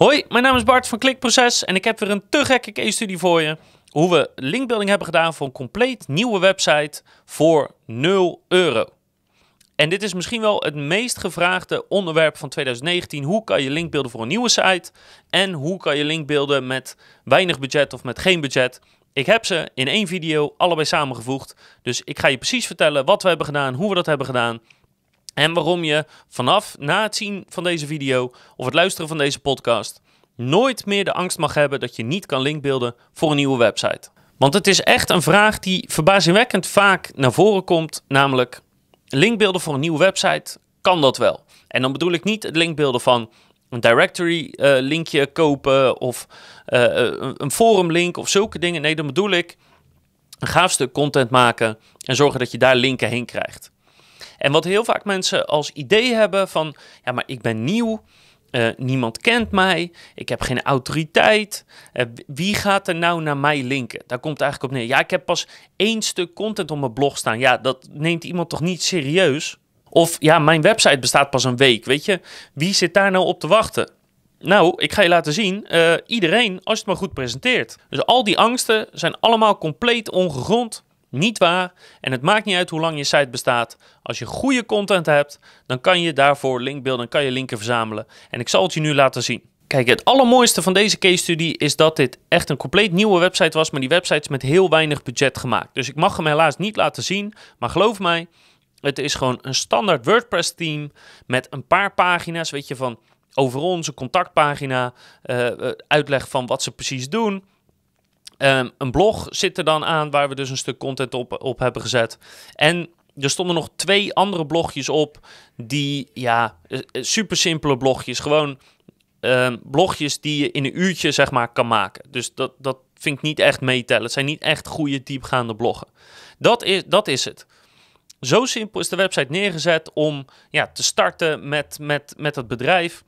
Hoi, mijn naam is Bart van Klikproces en ik heb weer een te gekke case study voor je. Hoe we linkbuilding hebben gedaan voor een compleet nieuwe website voor 0 euro. En dit is misschien wel het meest gevraagde onderwerp van 2019. Hoe kan je linkbeelden voor een nieuwe site? En hoe kan je linkbeelden met weinig budget of met geen budget? Ik heb ze in één video allebei samengevoegd. Dus ik ga je precies vertellen wat we hebben gedaan, hoe we dat hebben gedaan en waarom je vanaf na het zien van deze video of het luisteren van deze podcast nooit meer de angst mag hebben dat je niet kan linkbeelden voor een nieuwe website. Want het is echt een vraag die verbazingwekkend vaak naar voren komt, namelijk linkbeelden voor een nieuwe website, kan dat wel? En dan bedoel ik niet het linkbeelden van een directory eh, linkje kopen of eh, eh, een forum link of zulke dingen. Nee, dan bedoel ik een gaaf stuk content maken en zorgen dat je daar linken heen krijgt. En wat heel vaak mensen als idee hebben van, ja, maar ik ben nieuw. Eh, niemand kent mij, ik heb geen autoriteit. Eh, wie gaat er nou naar mij linken? Daar komt het eigenlijk op neer. Ja, ik heb pas één stuk content op mijn blog staan. Ja, dat neemt iemand toch niet serieus? Of ja, mijn website bestaat pas een week. Weet je, wie zit daar nou op te wachten? Nou, ik ga je laten zien, eh, iedereen als je het maar goed presenteert. Dus al die angsten zijn allemaal compleet ongegrond. Niet waar. En het maakt niet uit hoe lang je site bestaat. Als je goede content hebt, dan kan je daarvoor linkbeelden, kan je linken verzamelen. En ik zal het je nu laten zien. Kijk, het allermooiste van deze case study is dat dit echt een compleet nieuwe website was, maar die website is met heel weinig budget gemaakt. Dus ik mag hem helaas niet laten zien, maar geloof mij, het is gewoon een standaard WordPress team met een paar pagina's, weet je, van over onze contactpagina, eh, eh, uitleg van wat ze precies doen, Ehm, een blog zit er dan aan waar we dus een stuk content op, op hebben gezet. En er stonden nog twee andere blogjes op die, ja, eh, eh, super simpele blogjes. Gewoon ehm, blogjes die je in een uurtje, zeg maar, kan maken. Dus dat, dat vind ik niet echt meetellen. Het zijn niet echt goede, diepgaande bloggen. Dat is, dat is het. Zo simpel is de website neergezet om ja, te starten met, met, met het bedrijf.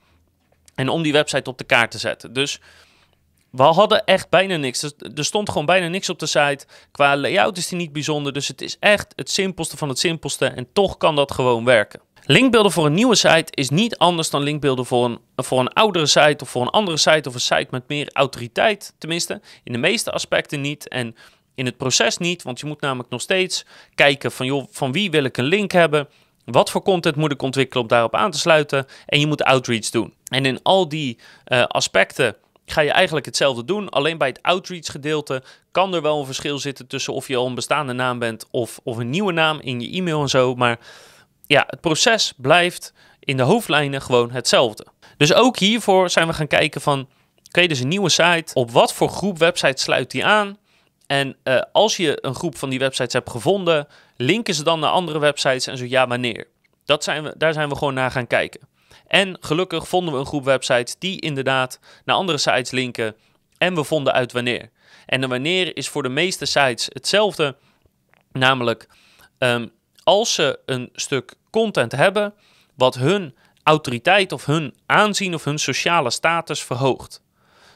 En om die website op de kaart te zetten. Dus we hadden echt bijna niks. Dus er stond gewoon bijna niks op de site. Qua layout is die niet bijzonder. Dus het is echt het simpelste van het simpelste. En toch kan dat gewoon werken. Linkbeelden voor een nieuwe site is niet anders dan linkbeelden voor een, voor een oudere site of voor een andere site of een site met meer autoriteit. Tenminste, in de meeste aspecten niet. En in het proces niet, want je moet namelijk nog steeds kijken van joh, van wie wil ik een link hebben? Wat voor content moet ik ontwikkelen om daarop aan te sluiten? En je moet outreach doen. En in al die eh, aspecten ga je eigenlijk hetzelfde doen. Alleen bij het outreach gedeelte kan er wel een verschil zitten tussen of je al een bestaande naam bent of, of een nieuwe naam in je e-mail en zo. Maar ja, het proces blijft in de hoofdlijnen gewoon hetzelfde. Dus ook hiervoor zijn we gaan kijken van, oké, dus een nieuwe site. Op wat voor groep website sluit die aan? En eh, als je een groep van die websites hebt gevonden, linken ze dan naar andere websites en zo ja, wanneer? Dat zijn we, daar zijn we gewoon naar gaan kijken. En gelukkig vonden we een groep websites die inderdaad naar andere sites linken. En we vonden uit wanneer. En de wanneer is voor de meeste sites hetzelfde. Namelijk, ehm, als ze een stuk content hebben wat hun autoriteit of hun aanzien of hun sociale status verhoogt.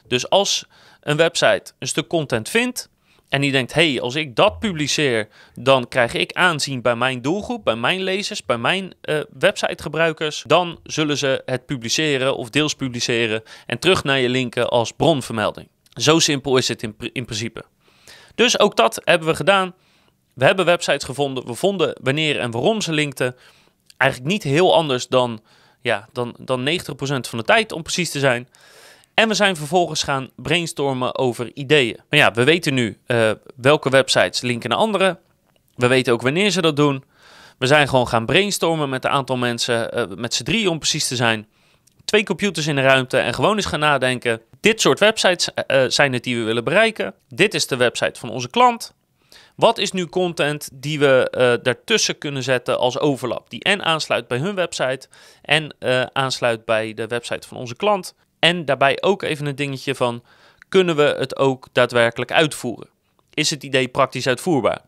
Dus als een website een stuk content vindt en die denkt, hey, als ik dat publiceer, dan krijg ik aanzien bij mijn doelgroep, bij mijn lezers, bij mijn eh, websitegebruikers. Dan zullen ze het publiceren of deels publiceren en terug naar je linken als bronvermelding. Zo simpel is het in, in principe. Dus ook dat hebben we gedaan. We hebben websites gevonden. We vonden wanneer en waarom ze linkten. Eigenlijk niet heel anders dan, ja, dan, dan 90% van de tijd, om precies te zijn. En we zijn vervolgens gaan brainstormen over ideeën. Maar ja, we weten nu eh, welke websites linken naar andere. We weten ook wanneer ze dat doen. We zijn gewoon gaan brainstormen met een aantal mensen, eh, met z'n drie om precies te zijn. Twee computers in de ruimte en gewoon eens gaan nadenken. Dit soort websites eh, zijn het die we willen bereiken. Dit is de website van onze klant. Wat is nu content die we uh, daartussen kunnen zetten als overlap? Die en aansluit bij hun website en aansluit bij de website van onze klant. En daarbij ook even een dingetje van, kunnen we het ook daadwerkelijk uitvoeren? Is het idee praktisch uitvoerbaar?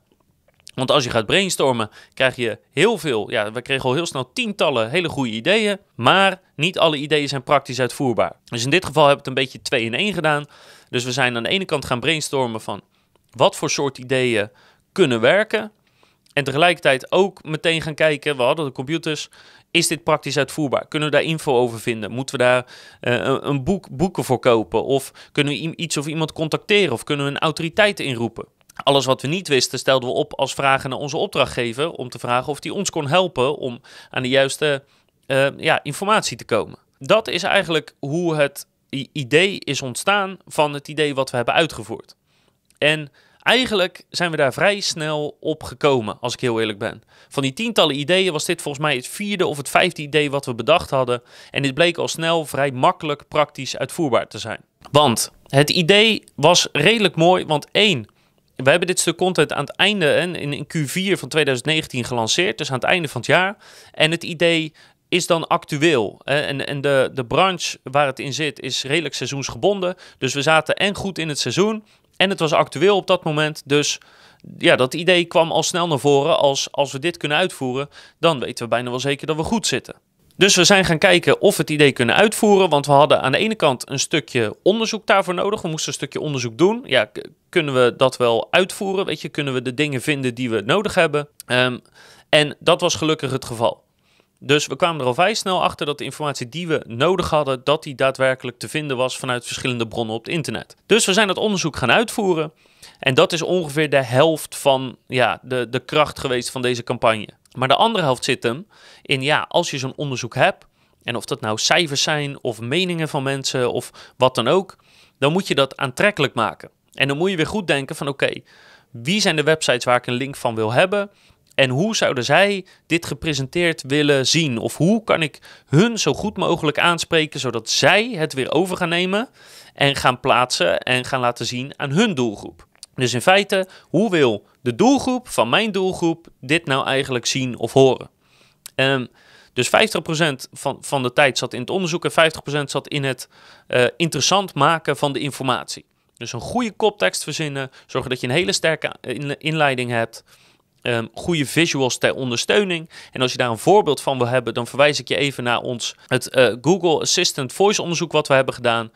Want als je gaat brainstormen, krijg je heel veel. Ja, we kregen al heel snel tientallen hele goede ideeën. Maar niet alle ideeën zijn praktisch uitvoerbaar. Dus in dit geval heb ik het een beetje twee in één gedaan. Dus we zijn aan de ene kant gaan brainstormen van wat voor soort ideeën kunnen werken. En tegelijkertijd ook meteen gaan kijken, we hadden de computers, is dit praktisch uitvoerbaar? Kunnen we daar info over vinden? Moeten we daar eh, een boek, boeken voor kopen? Of kunnen we iets of iemand contacteren? Of kunnen we een autoriteit inroepen? Alles wat we niet wisten, stelden we op als vragen naar onze opdrachtgever om te vragen of die ons kon helpen om aan de juiste eh, ja, informatie te komen. Dat is eigenlijk hoe het idee is ontstaan van het idee wat we hebben uitgevoerd. En eigenlijk zijn we daar vrij snel op gekomen, als ik heel eerlijk ben. Van die tientallen ideeën was dit volgens mij het vierde of het vijfde idee wat we bedacht hadden. En dit bleek al snel vrij makkelijk praktisch uitvoerbaar te zijn. Want het idee was redelijk mooi, want één. We hebben dit stuk content aan het einde en in Q4 van 2019 gelanceerd, dus aan het einde van het jaar. En het idee is dan actueel. En, en de, de branche waar het in zit is redelijk seizoensgebonden. Dus we zaten en goed in het seizoen en het was actueel op dat moment. Dus ja, dat idee kwam al snel naar voren. Als, als we dit kunnen uitvoeren, dan weten we bijna wel zeker dat we goed zitten. Dus we zijn gaan kijken of we het idee kunnen uitvoeren. Want we hadden aan de ene kant een stukje onderzoek daarvoor nodig. We moesten een stukje onderzoek doen. Ja, kunnen we dat wel uitvoeren? Weet je, kunnen we de dingen vinden die we nodig hebben? Ehm, en dat was gelukkig het geval. Dus we kwamen er al vrij snel achter dat de informatie die we nodig hadden, dat die daadwerkelijk te vinden was vanuit verschillende bronnen op het internet. Dus we zijn dat onderzoek gaan uitvoeren. En dat is ongeveer de helft van ja, de, de kracht geweest van deze campagne. Maar de andere helft zit hem in, ja, als je zo'n onderzoek hebt, en of dat nou cijfers zijn of meningen van mensen of wat dan ook, dan moet je dat aantrekkelijk maken. En dan moet je weer goed denken van oké, wie zijn de websites waar ik een link van wil hebben? En hoe zouden zij dit gepresenteerd willen zien? Of hoe kan ik hun zo goed mogelijk aanspreken, zodat zij het weer over gaan nemen en gaan plaatsen en gaan laten zien aan hun doelgroep? Dus in feite, hoe wil de doelgroep van mijn doelgroep dit nou eigenlijk zien of horen? Ehm, dus 50% van, van de tijd zat in het onderzoek en 50% zat in het eh, interessant maken van de informatie. Dus een goede koptekst verzinnen, zorgen dat je een hele sterke eh, inleiding hebt. Um, goede visuals ter ondersteuning. En als je daar een voorbeeld van wil hebben, dan verwijs ik je even naar ons het eh, Google Assistant Voice onderzoek wat we hebben gedaan.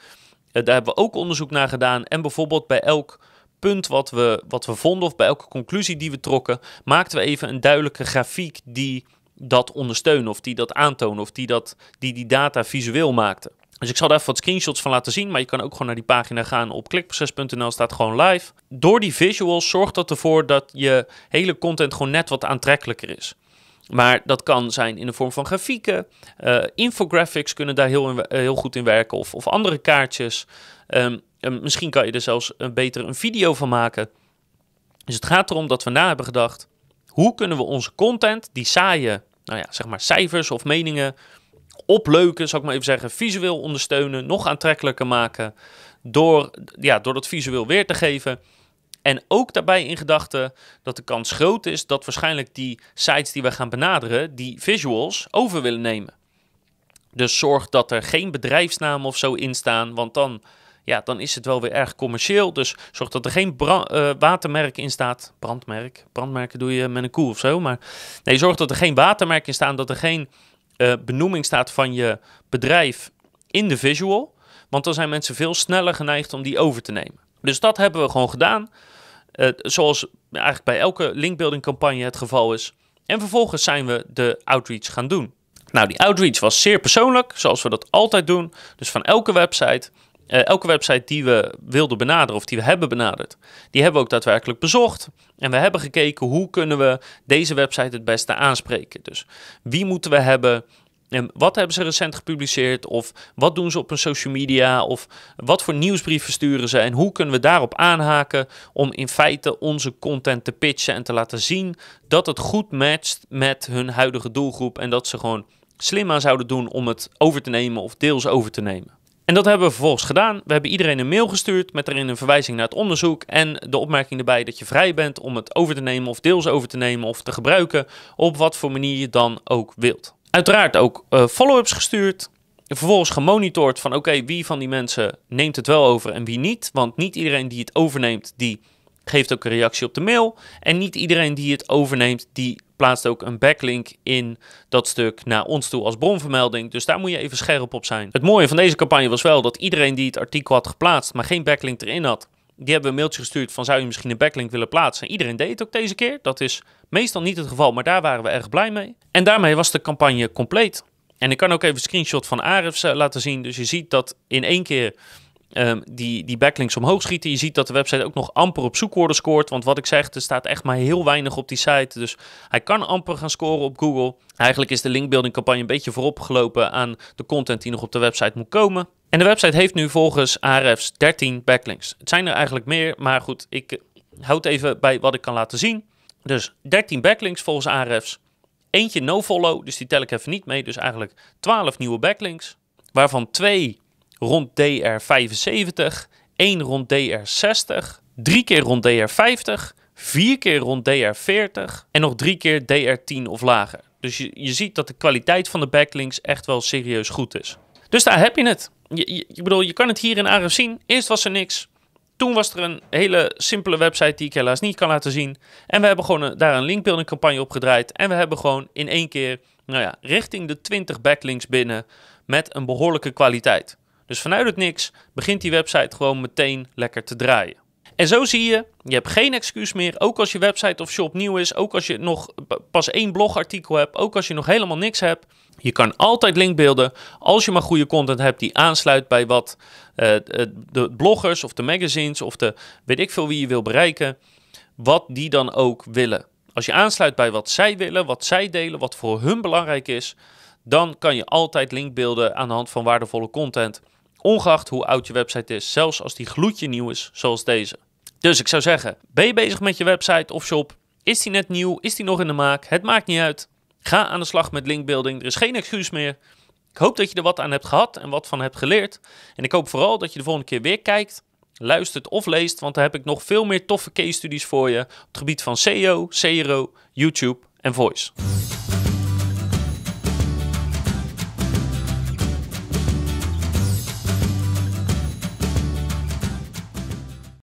Eh, daar hebben we ook onderzoek naar gedaan. En bijvoorbeeld bij elk punt wat we, wat we vonden of bij elke conclusie die we trokken, maakten we even een duidelijke grafiek die dat ondersteunen of die dat aantonen of die dat, die, die data visueel maakte. Dus ik zal daar even wat screenshots van laten zien, maar je kan ook gewoon naar die pagina gaan op klikproces.nl, staat gewoon live. Door die visuals zorgt dat ervoor dat je hele content gewoon net wat aantrekkelijker is. Maar dat kan zijn in de vorm van grafieken, eh, infographics kunnen daar heel, eh, heel goed in werken of, of andere kaartjes. Ehm, misschien kan je er zelfs een, beter een video van maken. Dus het gaat erom dat we na hebben gedacht, hoe kunnen we onze content, die saaie, nou ja, zeg maar cijfers of meningen opleuken, zou ik maar even zeggen, visueel ondersteunen, nog aantrekkelijker maken door, ja, door dat visueel weer te geven. En ook daarbij in gedachten dat de kans groot is dat waarschijnlijk die sites die we gaan benaderen, die visuals, over willen nemen. Dus zorg dat er geen bedrijfsnamen of zo in staan, want dan, ja, dan is het wel weer erg commercieel. Dus zorg dat er geen eh, watermerk in staat. Brandmerk. Brandmerken doe je met een koe of zo. Maar nee, zorg dat er geen watermerk in staan, dat er geen eh, benoeming staat van je bedrijf in de visual. Want dan zijn mensen veel sneller geneigd om die over te nemen. Dus dat hebben we gewoon gedaan. Eh, zoals eigenlijk bij elke linkbuilding campagne het geval is. En vervolgens zijn we de outreach gaan doen. Nou, die outreach was zeer persoonlijk, zoals we dat altijd doen. Dus van elke website eh, elke website die we wilden benaderen of die we hebben benaderd, die hebben we ook daadwerkelijk bezocht. En we hebben gekeken hoe kunnen we deze website het beste aanspreken. Dus wie moeten we hebben? En wat hebben ze recent gepubliceerd? Of wat doen ze op hun social media? Of wat voor nieuwsbrieven sturen ze? En hoe kunnen we daarop aanhaken om in feite onze content te pitchen en te laten zien dat het goed matcht met hun huidige doelgroep en dat ze gewoon slim aan zouden doen om het over te nemen of deels over te nemen. En dat hebben we vervolgens gedaan. We hebben iedereen een mail gestuurd met daarin een verwijzing naar het onderzoek en de opmerking erbij dat je vrij bent om het over te nemen of deels over te nemen of te gebruiken op wat voor manier je dan ook wilt. Uiteraard ook eh, follow-ups gestuurd. Vervolgens gemonitord van oké, wie van die mensen neemt het wel over en wie niet. Want niet iedereen die het overneemt, die geeft ook een reactie op de mail. En niet iedereen die het overneemt, die plaatst ook een backlink in dat stuk naar ons toe als bronvermelding. Dus daar moet je even scherp op zijn. Het mooie van deze campagne was wel dat iedereen die het artikel had geplaatst, maar geen backlink erin had, die hebben een mailtje gestuurd van zou je misschien een backlink willen plaatsen. En iedereen deed het ook deze keer. Dat is meestal niet het geval, maar daar waren we erg blij mee. En daarmee was de campagne compleet. En ik kan ook even een screenshot van Arif eh, laten zien. Dus je ziet dat in één keer Ehm, die, die backlinks omhoog schieten. Je ziet dat de website ook nog amper op zoekwoorden scoort. Want wat ik zeg, er staat echt maar heel weinig op die site. Dus hij kan amper gaan scoren op Google. Eigenlijk is de linkbuilding campagne een beetje voorop gelopen aan de content die nog op de website moet komen. En de website heeft nu volgens ARF's 13 backlinks. Het zijn er eigenlijk meer, maar goed, ik eh, houd even bij wat ik kan laten zien. Dus 13 backlinks volgens ARF's. Eentje no-follow, dus die tel ik even niet mee. Dus eigenlijk 12 nieuwe backlinks. Waarvan twee rond DR75, 1 rond DR60, drie keer rond DR50, vier keer rond DR40 en nog drie keer DR10 of lager. Dus je, je ziet dat de kwaliteit van de backlinks echt wel serieus goed is. Dus daar heb je het. Je, ik bedoel, je kan het hier in ARF zien. Eerst was er niks. Toen was er een hele simpele website die ik helaas niet kan laten zien. En we hebben gewoon daar een linkbuilding campagne op gedraaid. En we hebben gewoon in één keer, nou ja, richting de 20 backlinks binnen met een behoorlijke kwaliteit. Dus vanuit het niks begint die website gewoon meteen lekker te draaien. En zo zie je, je hebt geen excuus meer. Ook als je website of shop nieuw is, ook als je nog pas één blogartikel hebt, ook als je nog helemaal niks hebt. Je kan altijd linkbeelden als je maar goede content hebt die aansluit bij wat eh, de bloggers of de magazines of de weet ik veel wie je wil bereiken, wat die dan ook willen. Als je aansluit bij wat zij willen, wat zij delen, wat voor hun belangrijk is, dan kan je altijd linkbeelden aan de hand van waardevolle content Ongeacht hoe oud je website is, zelfs als die gloedje nieuw is, zoals deze. Dus ik zou zeggen, ben je bezig met je website of shop? Is die net nieuw? Is die nog in de maak? Het maakt niet uit. Ga aan de slag met linkbuilding. Er is geen excuus meer. Ik hoop dat je er wat aan hebt gehad en wat van hebt geleerd. En ik hoop vooral dat je de volgende keer weer kijkt, luistert of leest, want daar heb ik nog veel meer toffe case studies voor je op het gebied van SEO, CRO, YouTube en voice.